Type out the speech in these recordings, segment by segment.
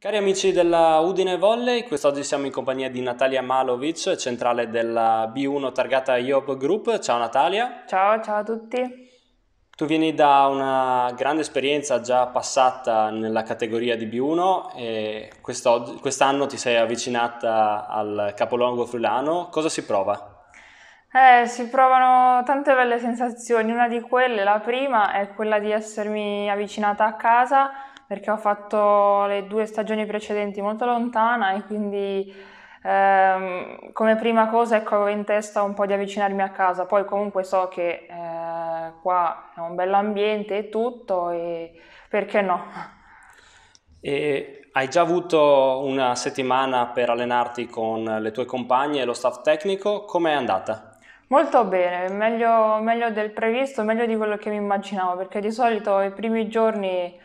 Cari amici della Udine Volley, quest'oggi siamo in compagnia di Natalia Malovic, centrale della B1 targata IOB Group. Ciao Natalia. Ciao, ciao a tutti. Tu vieni da una grande esperienza già passata nella categoria di B1 e quest'anno ti sei avvicinata al capoluogo frulano. Cosa si prova? Eh, si provano tante belle sensazioni, una di quelle, la prima, è quella di essermi avvicinata a casa perché ho fatto le due stagioni precedenti molto lontana e quindi ehm, come prima cosa ecco, avevo in testa un po' di avvicinarmi a casa, poi comunque so che eh, qua è un ambiente e tutto e perché no? E hai già avuto una settimana per allenarti con le tue compagne e lo staff tecnico, com'è andata? Molto bene, meglio, meglio del previsto, meglio di quello che mi immaginavo, perché di solito i primi giorni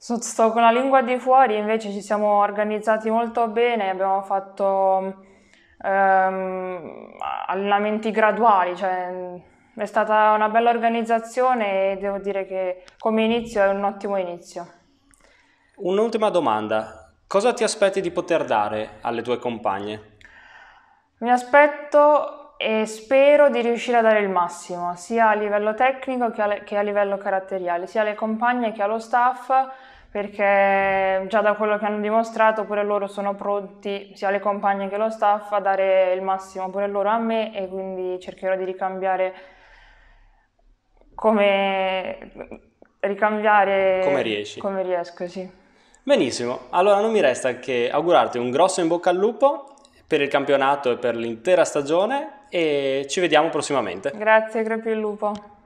Sto con la lingua di fuori invece ci siamo organizzati molto bene, abbiamo fatto ehm, allenamenti graduali, cioè è stata una bella organizzazione e devo dire che come inizio è un ottimo inizio. Un'ultima domanda, cosa ti aspetti di poter dare alle tue compagne? Mi aspetto e spero di riuscire a dare il massimo, sia a livello tecnico che a livello caratteriale, sia alle compagne che allo staff perché mm, già da quello che hanno dimostrato pure loro sono pronti, sia le compagne che lo staff, a dare il massimo pure loro a me e quindi cercherò di ricambiare come, ricambiare come riesci. Come riesco, sì. Benissimo, allora non mi resta che augurarti un grosso in bocca al lupo per il campionato e per l'intera stagione e ci vediamo prossimamente. Grazie, crepi il lupo.